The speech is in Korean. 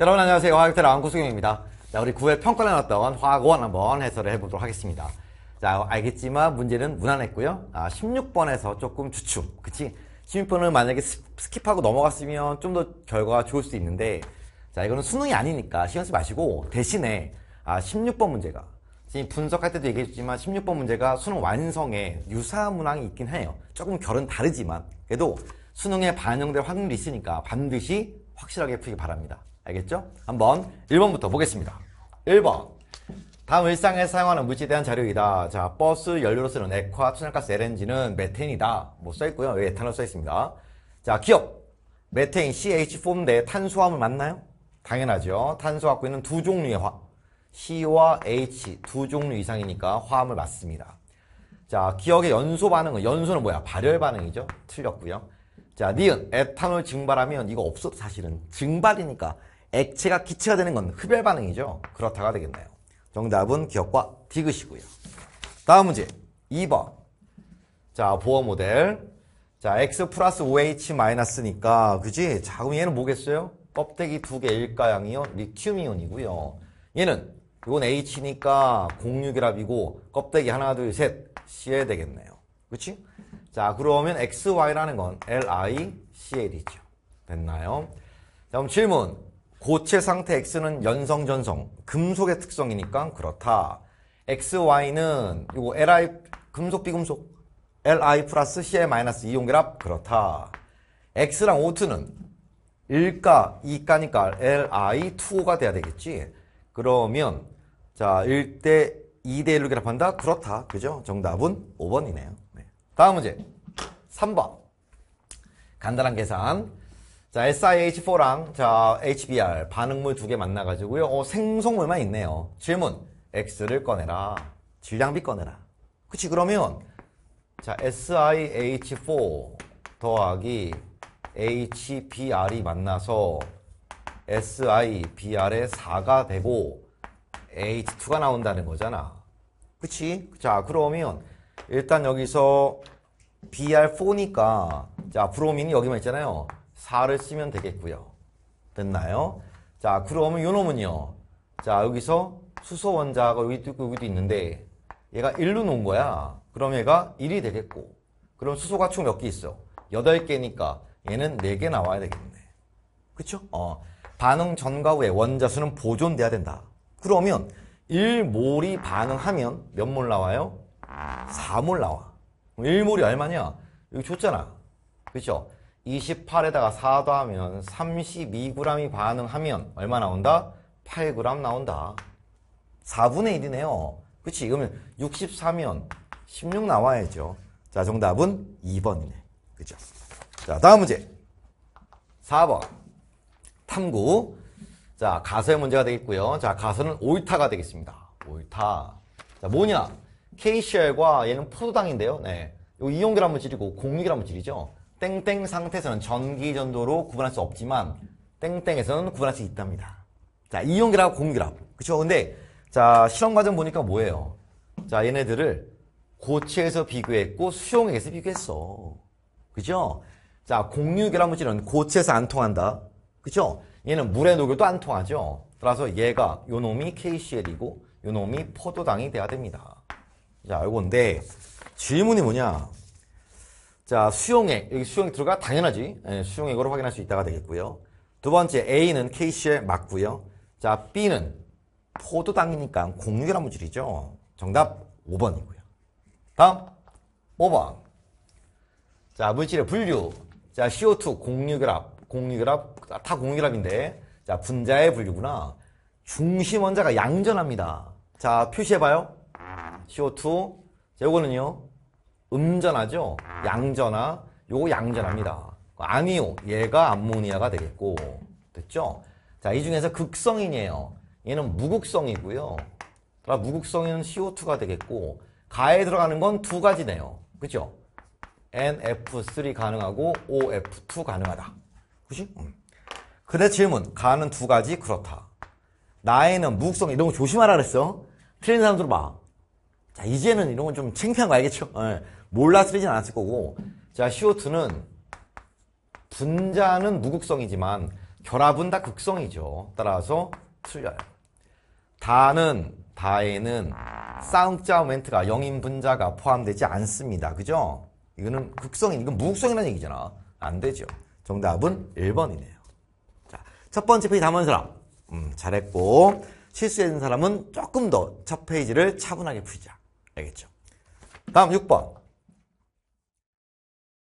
여러분 안녕하세요. 화학테라 왕구수경입니다. 자, 우리 9회 평가를 나왔던 화학원 한번 해설을 해보도록 하겠습니다. 자, 알겠지만 문제는 무난했고요. 아, 16번에서 조금 주춤. 그치? 1 6번을 만약에 스킵하고 넘어갔으면 좀 더 결과가 좋을 수 있는데, 자, 이거는 수능이 아니니까 시간 쓰지 마시고, 대신에, 아, 16번 문제가. 지금 분석할 때도 얘기했지만 16번 문제가 수능 완성에 유사 문항이 있긴 해요. 조금 결은 다르지만, 그래도 수능에 반영될 확률이 있으니까 반드시 확실하게 푸시기 바랍니다. 알겠죠? 한번 1번부터 보겠습니다. 1번 다음 일상에 사용하는 물질에 대한 자료이다. 자, 버스 연료로 쓰는 액화, 천연가스 LNG는 메테인이다. 뭐 써있고요. 여기 에탄올 써있습니다. 자, 기업. 메테인 CH4인데 탄수화물 맞나요? 당연하죠. 탄소 갖고 있는 두 종류의 화. C와 H 두 종류 이상이니까 화합물 맞습니다. 자, 기억의 연소 반응은, 연소는 뭐야? 발열 반응이죠. 틀렸고요. 자, 니은 에탄올 증발하면 이거 없어 사실은 증발이니까 액체가 기체가 되는 건 흡열 반응이죠. 그렇다가 되겠네요. 정답은 기억과 디귿이고요. 다음 문제 2번 자 보어 모델 자 X 플러스 OH 마이너스니까 그지? 자 그럼 얘는 뭐겠어요? 껍데기 두 개일가양이요 리튬이온이고요. 얘는 이건 H니까 공유결합이고 껍데기 하나 둘셋 C에 되겠네요. 그치? 자, 그러면 XY라는 건 LICL이죠. 됐나요? 자 그럼 질문. 고체 상태 X는 연성, 전성, 금속의 특성이니까 그렇다. XY는 이거 LI, 금속, 비금속, LI 플러스 CL 마이너스 이온결합 그렇다. X랑 O2는 1가, 2가니까 LI2O가 돼야 되겠지. 그러면 자 1대 2대 1로 결합한다? 그렇다. 그죠? 정답은 5번이네요. 다음 문제 3번 간단한 계산 자 SiH4랑 자 HBr 반응물 두 개 만나가지고요 어, 생성물만 있네요 질문 X를 꺼내라 질량비 꺼내라 그치 그러면 자 SiH4 더하기 HBr이 만나서 SiBr의 4가 되고 H2가 나온다는 거잖아 그치? 자 그러면 일단 여기서 BR4니까 자 브로민이 여기만 있잖아요. 4를 쓰면 되겠고요. 됐나요? 자 그러면 요 놈은요. 자 여기서 수소 원자가 여기도 있고 여기도 있는데 얘가 1로 놓은 거야. 그럼 얘가 1이 되겠고 그럼 수소가 총 몇 개 있어? 8개니까 얘는 4개 나와야 되겠네. 그쵸? 어, 반응 전과 후에 원자수는 보존돼야 된다. 그러면 1몰이 반응하면 몇 몰 나와요? 4몰 나와. 1몰이 얼마냐? 여기 줬잖아. 그렇죠? 28에다가 4 더하면 32g이 반응하면 얼마 나온다? 8g 나온다. 4분의 1이네요. 그치? 그러면 64면 16 나와야죠. 자, 정답은 2번이네. 그죠? 자, 다음 문제. 4번. 탐구. 자, 가설 문제가 되겠고요. 자, 가설은 옳타가 되겠습니다. 옳타. 자, 뭐냐? KCL과 얘는 포도당인데요. 네. 요 이용결 한번 지리고 공유결 한번 지리죠. 땡땡 상태에서는 전기전도로 구분할 수 없지만 땡땡에서는 구분할 수 있답니다. 자, 이용결합, 공유결합. 그렇죠 근데 자, 실험 과정 보니까 뭐예요? 자, 얘네들을 고체에서 비교했고 수용액에서 비교했어. 그죠? 자, 공유결합 물질은 고체에서 안 통한다. 그죠? 얘는 물에 녹여도 안 통하죠. 따라서 얘가 요놈이 KCL이고 요놈이 포도당이 돼야 됩니다. 자, 요건데 질문이 뭐냐? 자, 수용액. 여기 수용액 들어가 당연하지. 예, 수용액으로 확인할 수 있다가 되겠고요. 두 번째 A는 KC에 맞고요. 자, B는 포도당이니까 공유결합 물질이죠. 정답 5번이고요. 다음 5번. 자, 물질의 분류. 자, CO2 공유결합. 공유결합 다 공유결합인데. 자, 분자의 분류구나. 중심 원자가 양전합니다. 자, 표시해 봐요. CO2. 자, 요거는요. 음전하죠? 양전하. 요거 양전합니다. 아니요. 얘가 암모니아가 되겠고. 됐죠? 자, 이 중에서 극성인이에요. 얘는 무극성이고요. 무극성에는 CO2가 되겠고 가에 들어가는 건 두 가지네요. 그죠? NF3 가능하고 OF2 가능하다. 그치 음. 근데 질문. 가는 두 가지 그렇다. 나에는 무극성 이런 거 조심하라 그랬어. 틀린 사람들 봐. 자, 이제는 이런 건 좀 창피한 거 알겠죠? 네. 예. 몰라쓰리진 않았을 거고. 자, CO2는 분자는 무극성이지만 결합은 다 극성이죠. 따라서 틀려요. 다는 다에는 쌍자 멘트가 영인 분자가 포함되지 않습니다. 그죠? 이거는 극성이 이건 무극성이라는 얘기잖아. 안 되죠. 정답은 1번이네요. 자, 첫 번째 페이지 담은 사람. 음, 잘했고 실수했는 사람은 조금 더 첫 페이지를 차분하게 풀자. 알겠죠? 다음 6번